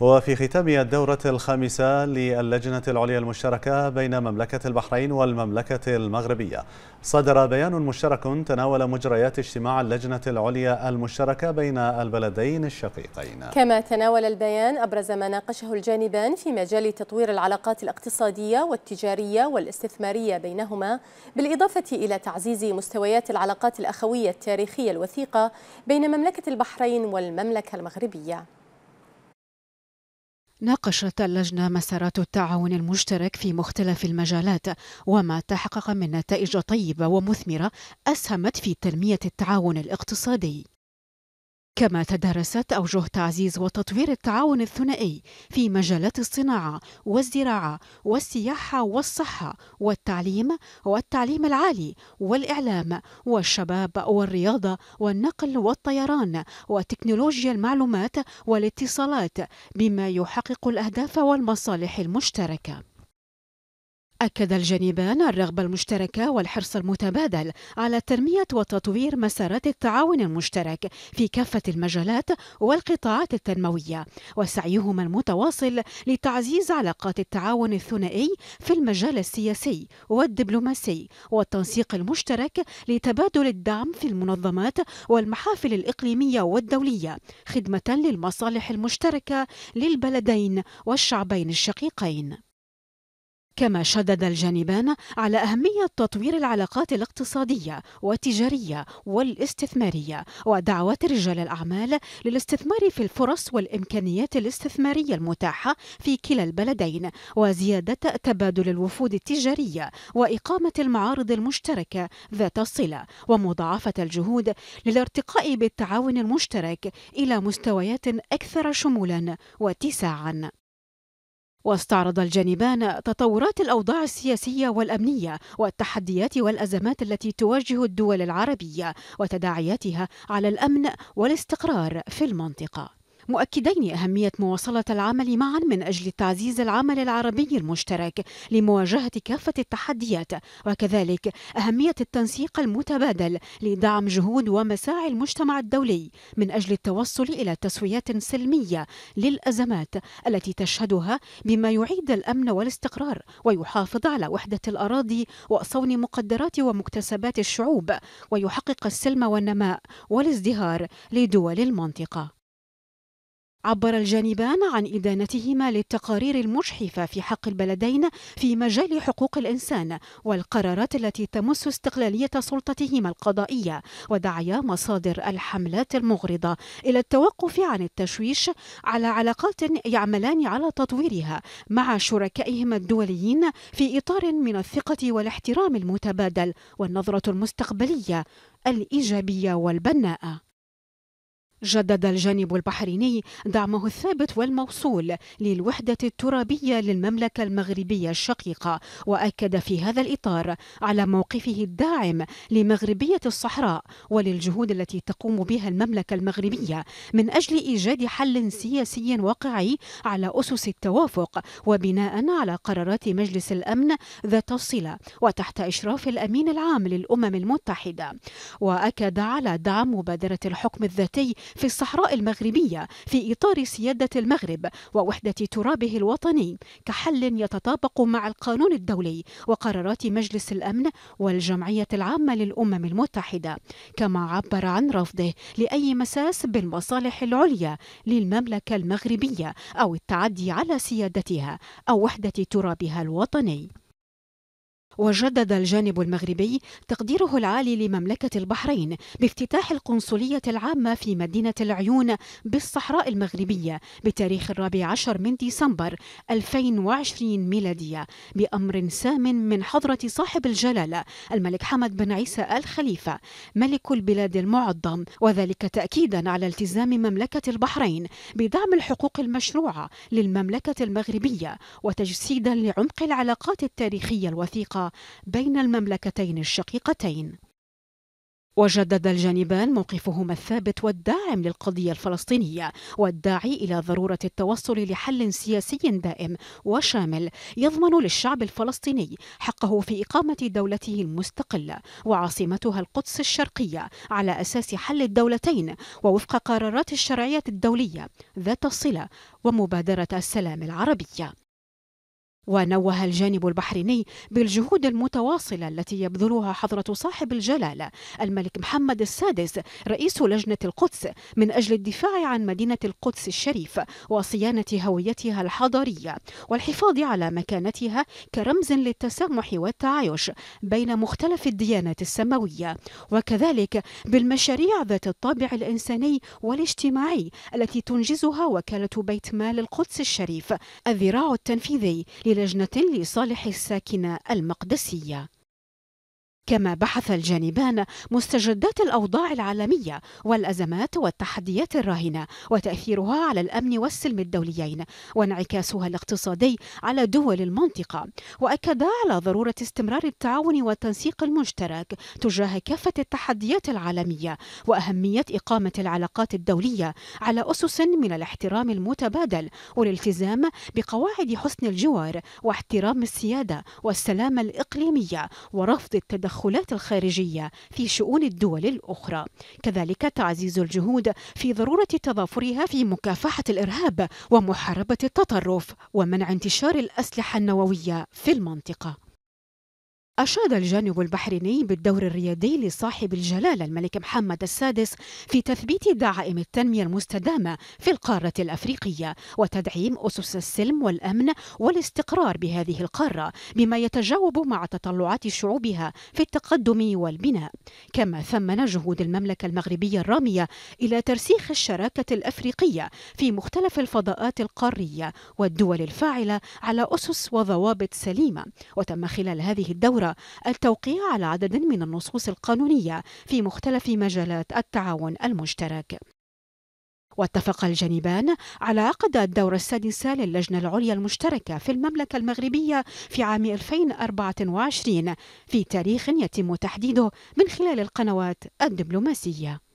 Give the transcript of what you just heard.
وفي ختام الدورة الخامسة للجنة العليا المشتركة بين مملكة البحرين والمملكة المغربية صدر بيان مشترك تناول مجريات اجتماع اللجنة العليا المشتركة بين البلدين الشقيقين كما تناول البيان أبرز ما ناقشه الجانبان في مجال تطوير العلاقات الاقتصادية والتجارية والاستثمارية بينهما بالإضافة إلى تعزيز مستويات العلاقات الأخوية التاريخية الوثيقة بين مملكة البحرين والمملكة المغربية ناقشت اللجنة مسارات التعاون المشترك في مختلف المجالات وما تحقق من نتائج طيبة ومثمرة أسهمت في تنمية التعاون الاقتصادي كما تدرست أوجه تعزيز وتطوير التعاون الثنائي في مجالات الصناعة والزراعة والسياحة والصحة والتعليم والتعليم العالي والإعلام والشباب والرياضة والنقل والطيران وتكنولوجيا المعلومات والاتصالات بما يحقق الأهداف والمصالح المشتركة أكد الجانبان الرغبة المشتركة والحرص المتبادل على تنمية وتطوير مسارات التعاون المشترك في كافة المجالات والقطاعات التنموية وسعيهما المتواصل لتعزيز علاقات التعاون الثنائي في المجال السياسي والدبلوماسي والتنسيق المشترك لتبادل الدعم في المنظمات والمحافل الإقليمية والدولية خدمة للمصالح المشتركة للبلدين والشعبين الشقيقين كما شدد الجانبان على أهمية تطوير العلاقات الاقتصادية والتجارية والاستثمارية ودعوات رجال الأعمال للاستثمار في الفرص والإمكانيات الاستثمارية المتاحة في كلا البلدين وزيادة تبادل الوفود التجارية وإقامة المعارض المشتركة ذات الصلة ومضاعفة الجهود للارتقاء بالتعاون المشترك إلى مستويات أكثر شمولا واتساعا واستعرض الجانبان تطورات الاوضاع السياسيه والامنيه والتحديات والازمات التي تواجه الدول العربيه وتداعياتها على الامن والاستقرار في المنطقه مؤكدين أهمية مواصلة العمل معا من أجل تعزيز العمل العربي المشترك لمواجهة كافة التحديات وكذلك أهمية التنسيق المتبادل لدعم جهود ومساعي المجتمع الدولي من أجل التوصل إلى تسويات سلمية للأزمات التي تشهدها بما يعيد الأمن والاستقرار ويحافظ على وحدة الأراضي وصون مقدرات ومكتسبات الشعوب ويحقق السلم والنماء والازدهار لدول المنطقة عبر الجانبان عن إدانتهما للتقارير المجحفة في حق البلدين في مجال حقوق الإنسان والقرارات التي تمس استقلالية سلطتهما القضائية ودعيا مصادر الحملات المغرضة إلى التوقف عن التشويش على علاقات يعملان على تطويرها مع شركائهما الدوليين في إطار من الثقة والاحترام المتبادل والنظرة المستقبلية الإيجابية والبناءة جدد الجانب البحريني دعمه الثابت والموصول للوحدة الترابية للمملكة المغربية الشقيقة وأكد في هذا الإطار على موقفه الداعم لمغربية الصحراء وللجهود التي تقوم بها المملكة المغربية من أجل إيجاد حل سياسي واقعي على أسس التوافق وبناء على قرارات مجلس الأمن ذات الصلة وتحت إشراف الأمين العام للأمم المتحدة وأكد على دعم مبادرة الحكم الذاتي في الصحراء المغربية في إطار سيادة المغرب ووحدة ترابه الوطني كحل يتطابق مع القانون الدولي وقرارات مجلس الأمن والجمعية العامة للأمم المتحدة كما عبر عن رفضه لأي مساس بالمصالح العليا للمملكة المغربية أو التعدي على سيادتها أو وحدة ترابها الوطني وجدد الجانب المغربي تقديره العالي لمملكة البحرين بافتتاح القنصلية العامة في مدينة العيون بالصحراء المغربية بتاريخ الرابع عشر من ديسمبر 2020 ميلادية بأمر سام من حضرة صاحب الجلالة الملك حمد بن عيسى آل خليفة ملك البلاد المعظم وذلك تأكيدا على التزام مملكة البحرين بدعم الحقوق المشروعة للمملكة المغربية وتجسيدا لعمق العلاقات التاريخية الوثيقة بين المملكتين الشقيقتين وجدد الجانبان موقفهما الثابت والداعم للقضية الفلسطينية والداعي إلى ضرورة التوصل لحل سياسي دائم وشامل يضمن للشعب الفلسطيني حقه في إقامة دولته المستقلة وعاصمتها القدس الشرقية على أساس حل الدولتين ووفق قرارات الشرعية الدولية ذات الصلة ومبادرة السلام العربية ونوه الجانب البحريني بالجهود المتواصلة التي يبذلها حضرة صاحب الجلالة الملك محمد السادس رئيس لجنة القدس من أجل الدفاع عن مدينة القدس الشريف وصيانة هويتها الحضارية والحفاظ على مكانتها كرمز للتسامح والتعايش بين مختلف الديانات السماوية وكذلك بالمشاريع ذات الطابع الإنساني والاجتماعي التي تنجزها وكالة بيت مال القدس الشريف الذراع التنفيذي لل لجنة لصالح الساكنة المقدسية كما بحث الجانبان مستجدات الاوضاع العالميه والازمات والتحديات الراهنه وتاثيرها على الامن والسلم الدوليين وانعكاسها الاقتصادي على دول المنطقه وأكد على ضروره استمرار التعاون والتنسيق المشترك تجاه كافه التحديات العالميه واهميه اقامه العلاقات الدوليه على اسس من الاحترام المتبادل والالتزام بقواعد حسن الجوار واحترام السياده والسلامه الاقليميه ورفض التدخل التدخلات الخارجية في شؤون الدول الأخرى كذلك تعزيز الجهود في ضرورة تضافرها في مكافحة الإرهاب ومحاربة التطرف ومنع انتشار الأسلحة النووية في المنطقة أشاد الجانب البحريني بالدور الريادي لصاحب الجلالة الملك محمد السادس في تثبيت دعائم التنمية المستدامة في القارة الأفريقية وتدعيم أسس السلم والأمن والاستقرار بهذه القارة بما يتجاوب مع تطلعات شعوبها في التقدم والبناء كما ثمن جهود المملكة المغربية الرامية إلى ترسيخ الشراكة الأفريقية في مختلف الفضاءات القارية والدول الفاعلة على أسس وضوابط سليمة وتم خلال هذه الدورة التوقيع على عدد من النصوص القانونية في مختلف مجالات التعاون المشترك واتفق الجانبان على عقد الدورة السادسة للجنة العليا المشتركة في المملكة المغربية في عام 2024 في تاريخ يتم تحديده من خلال القنوات الدبلوماسية